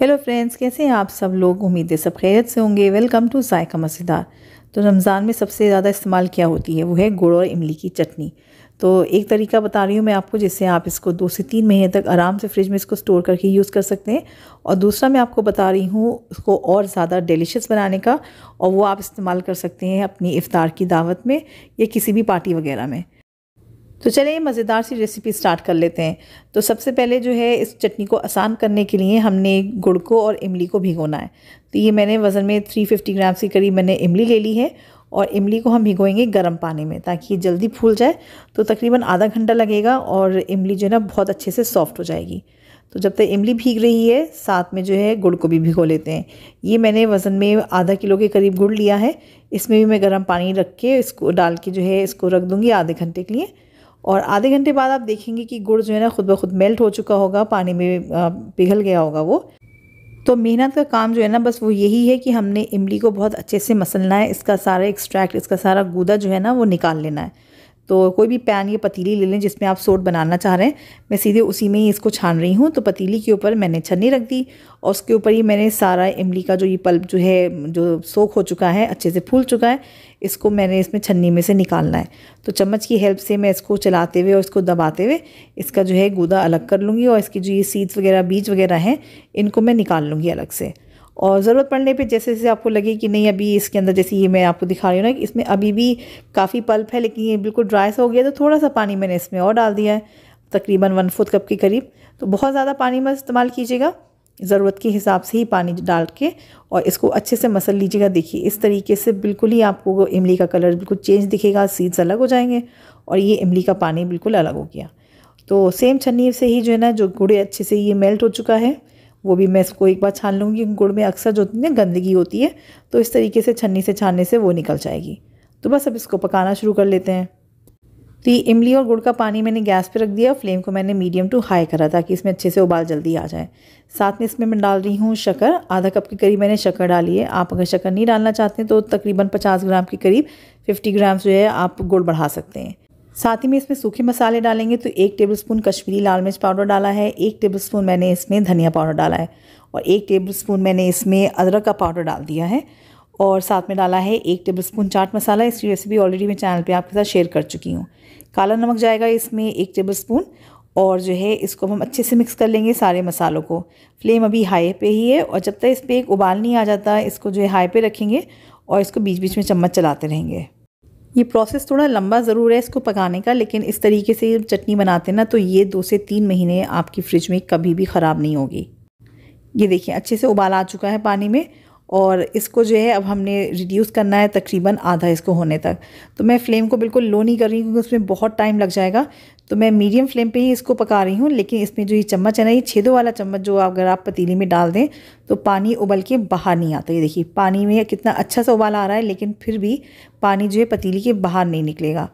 hello friends कैसे हैं आप सब लोग उम्मीद है सब खैरियत से होंगे वेलकम टू जायका मसीदार तो रमज़ान में सबसे ज़्यादा इस्तेमाल क्या होती है वो है गुड़ और इमली की चटनी तो एक तरीका बता रही हूँ मैं आपको जिससे आप इसको दो से तीन महीने तक आराम से फ्रिज में इसको स्टोर करके यूज़ कर सकते हैं और दूसरा मैं आपको बता रही हूँ उसको और ज़्यादा डिलिशियस बनाने का और वो आप इस्तेमाल कर सकते हैं अपनी इफ़ार की दावत में या किसी भी पार्टी वगैरह में तो चलिए मज़ेदार सी रेसिपी स्टार्ट कर लेते हैं तो सबसे पहले जो है इस चटनी को आसान करने के लिए हमने गुड़ को और इमली को भिगोना है तो ये मैंने वज़न में 350 ग्राम के करीब मैंने इमली ले ली है और इमली को हम भिगोएंगे गर्म पानी में ताकि ये जल्दी फूल जाए तो तकरीबन आधा घंटा लगेगा और इमली जो है ना बहुत अच्छे से सॉफ्ट हो जाएगी तो जब तक इमली भीग रही है साथ में जो है गुड़ को भी भिगो लेते हैं ये मैंने वज़न में आधा किलो के करीब गुड़ लिया है इसमें भी मैं गर्म पानी रख के इसको डाल के जो है इसको रख दूँगी आधे घंटे के लिए और आधे घंटे बाद आप देखेंगे कि गुड़ जो है ना खुद ब खुद मेल्ट हो चुका होगा पानी में पिघल गया होगा वो तो मेहनत का काम जो है ना बस वो यही है कि हमने इमली को बहुत अच्छे से मसलना है इसका सारा एक्सट्रैक्ट इसका सारा गूदा जो है ना वो निकाल लेना है तो कोई भी पैन या पतीली ले लें जिसमें आप सोट बनाना चाह रहे हैं मैं सीधे उसी में ही इसको छान रही हूँ तो पतीली के ऊपर मैंने छन्नी रख दी और उसके ऊपर ही मैंने सारा इमली का जो ये पल्प जो है जो सोख हो चुका है अच्छे से फूल चुका है इसको मैंने इसमें छन्नी में से निकालना है तो चम्मच की हेल्प से मैं इसको चलाते हुए और इसको दबाते हुए इसका जो है गूदा अलग कर लूँगी और इसकी जो ये सीड्स वगैरह बीज वगैरह हैं इनको मैं निकाल लूँगी अलग से और ज़रूरत पड़ने पे जैसे जैसे आपको लगे कि नहीं अभी इसके अंदर जैसे ये मैं आपको दिखा रही हूँ ना इसमें अभी भी काफ़ी पल्प है लेकिन ये बिल्कुल ड्राई सा हो गया तो थोड़ा सा पानी मैंने इसमें और डाल दिया है तकरीबन वन फोर्थ कप के करीब तो बहुत ज़्यादा पानी मत इस्तेमाल कीजिएगा ज़रूरत के हिसाब से ही पानी डाल के और इसको अच्छे से मसल लीजिएगा देखिए इस तरीके से बिल्कुल ही आपको इमली का कलर बिल्कुल चेंज दिखेगा सीड्स अलग हो जाएंगे और ये इमली का पानी बिल्कुल अलग हो गया तो सेम छन्नी से ही जो है ना जो गुड़े अच्छे से ये मेल्ट हो चुका है वो भी मैं इसको एक बार छान लूँगी क्योंकि गुड़ में अक्सर जो होती ना गंदगी होती है तो इस तरीके से छन्नी से छानने से वो निकल जाएगी तो बस अब इसको पकाना शुरू कर लेते हैं तो ये इमली और गुड़ का पानी मैंने गैस पे रख दिया फ्लेम को मैंने मीडियम टू हाई करा ताकि इसमें अच्छे से उबाल जल्दी आ जाए साथ में इसमें मैं डाल रही हूँ शक्कर आधा कप के करीब मैंने शक्कर डाली है आप अगर शक्कर नहीं डालना चाहते हैं तो तकरीबन पचास ग्राम के करीब फिफ्टी ग्राम जो है आप गुड़ बढ़ा सकते हैं साथ ही में इसमें सूखे मसाले डालेंगे तो एक टेबलस्पून कश्मीरी लाल मिर्च पाउडर डाला है एक टेबलस्पून मैंने इसमें धनिया पाउडर डाला है और एक टेबलस्पून मैंने इसमें अदरक का पाउडर डाल दिया है और साथ में डाला है एक टेबलस्पून चाट मसाला इसकी रेसिपी ऑलरेडी मैं चैनल पे आपके साथ शेयर कर चुकी हूँ काला नमक जाएगा इसमें एक स्पून और जो है इसको हम अच्छे से मिक्स कर लेंगे सारे मसालों को फ्लेम अभी हाई पे ही है और जब तक इस पर एक उबाल नहीं आ जाता इसको जो है हाई पे रखेंगे और इसको बीच बीच में चम्मच चलाते रहेंगे ये प्रोसेस थोड़ा लंबा ज़रूर है इसको पकाने का लेकिन इस तरीके से चटनी बनाते हैं ना तो ये दो से तीन महीने आपकी फ्रिज में कभी भी ख़राब नहीं होगी ये देखिए अच्छे से उबाल आ चुका है पानी में और इसको जो है अब हमने रिड्यूस करना है तकरीबन आधा इसको होने तक तो मैं फ्लेम को बिल्कुल लो नहीं कर रही क्योंकि उसमें बहुत टाइम लग जाएगा तो मैं मीडियम फ्लेम पे ही इसको पका रही हूँ लेकिन इसमें जो ये चम्मच है ना ये छेदों वाला चम्मच जो अगर आप पतीली में डाल दें तो पानी उबल के बाहर नहीं आता ये देखिए पानी में कितना अच्छा सा उबाल आ रहा है लेकिन फिर भी पानी जो है पतीली के बाहर नहीं निकलेगा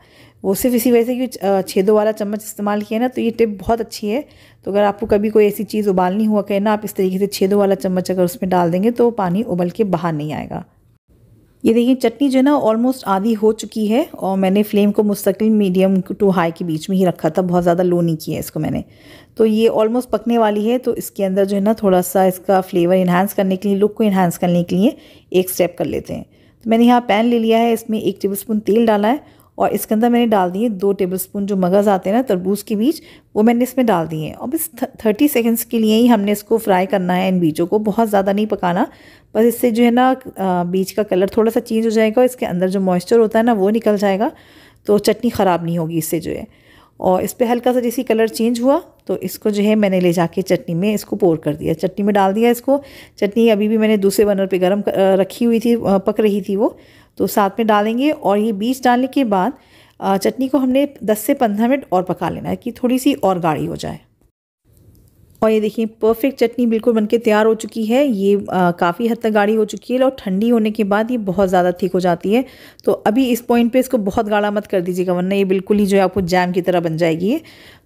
वो सिर्फ इसी वजह से कि छेदों वाला चम्मच इस्तेमाल किया ना तो ये टिप बहुत अच्छी है तो अगर आपको कभी कोई ऐसी चीज़ उबालनी हुआ कहे ना आप इस तरीके से छेदों वाला चम्मच अगर उसमें डाल देंगे तो पानी उबल के बाहर नहीं आएगा ये देखिए चटनी जो है ना ऑलमोस्ट आधी हो चुकी है और मैंने फ्लेम को मुस्तकिल मीडियम टू हाई के बीच में ही रखा था बहुत ज़्यादा लो नहीं किया है इसको मैंने तो ये ऑलमोस्ट पकने वाली है तो इसके अंदर जो है ना थोड़ा सा इसका फ्लेवर इन्हांस करने के लिए लुक को इन्हांस करने के लिए एक स्टेप कर लेते हैं तो मैंने यहाँ पैन ले लिया है इसमें एक टेबल स्पून तेल डाला है और इसके अंदर मैंने डाल दिए दो टेबल स्पून जो मगज़ आते हैं ना तरबूज के बीज वो मैंने इसमें डाल दिए हैं और बस थर्टी सेकेंड्स के लिए ही हमने इसको फ्राई करना है इन बीजों को बहुत ज़्यादा नहीं पकाना बस इससे जो है ना बीज का कलर थोड़ा सा चेंज हो जाएगा और इसके अंदर जो मॉइस्चर होता है ना वो निकल जाएगा तो चटनी ख़राब नहीं होगी इससे जो है और इस पर हल्का सा जैसे कलर चेंज हुआ तो इसको जो है मैंने ले जाके चटनी में इसको पोर कर दिया चटनी में डाल दिया इसको चटनी अभी भी मैंने दूसरे बर्नर पे गरम रखी हुई थी पक रही थी वो तो साथ में डालेंगे और ये बीज डालने के बाद चटनी को हमने 10 से 15 मिनट और पका लेना है कि थोड़ी सी और गाढ़ी हो जाए और ये देखिए परफेक्ट चटनी बिल्कुल बनके तैयार हो चुकी है ये काफ़ी हद तक गाढ़ी हो चुकी है और ठंडी होने के बाद ये बहुत ज़्यादा ठीक हो जाती है तो अभी इस पॉइंट पे इसको बहुत गाढ़ा मत कर दीजिएगा वरना ये बिल्कुल ही जो है आपको जैम की तरह बन जाएगी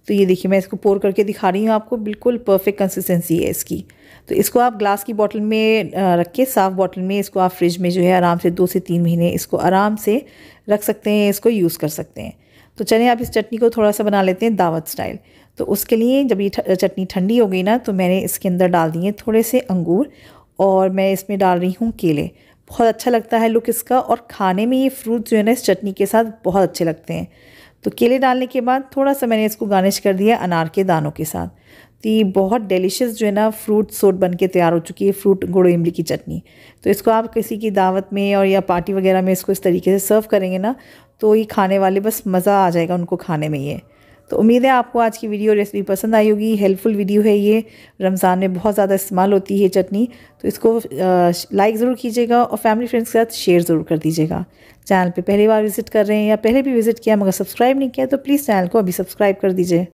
तो ये देखिए मैं इसको पोर करके दिखा रही हूँ आपको बिल्कुल परफेक्ट कंसिस्टेंसी है इसकी तो इसको आप ग्लास की बॉटल में रख के साफ़ बॉटल में इसको आप फ्रिज में जो है आराम से दो से तीन महीने इसको आराम से रख सकते हैं इसको यूज़ कर सकते हैं तो चलिए आप इस चटनी को थोड़ा सा बना लेते हैं दावत स्टाइल तो उसके लिए जब ये चटनी ठंडी हो गई ना तो मैंने इसके अंदर डाल दिए थोड़े से अंगूर और मैं इसमें डाल रही हूँ केले बहुत अच्छा लगता है लुक इसका और खाने में ये फ्रूट जो है ना इस चटनी के साथ बहुत अच्छे लगते हैं तो केले डालने के बाद थोड़ा सा मैंने इसको गार्निश कर दिया अनार के दानों के साथ तो ये बहुत डिलिशियस जो है ना फ्रूट सोट बन के तैयार हो चुकी है फ्रूट गुड़ इमली की चटनी तो इसको आप किसी की दावत में और या पार्टी वगैरह में इसको इस तरीके से सर्व करेंगे ना तो ये खाने वाले बस मज़ा आ जाएगा उनको खाने में ये तो उम्मीद है आपको आज की वीडियो रेसिपी पसंद आई होगी हेल्पफुल वीडियो है ये रमज़ान में बहुत ज़्यादा इस्तेमाल होती है चटनी तो इसको लाइक ज़रूर कीजिएगा और फैमिली फ्रेंड्स के साथ शेयर ज़रूर कर दीजिएगा चैनल पे पहली बार विज़िट कर रहे हैं या पहले भी विज़िट किया मगर सब्सक्राइब नहीं किया तो प्लीज़ चैनल को अभी सब्सक्राइब कर दीजिए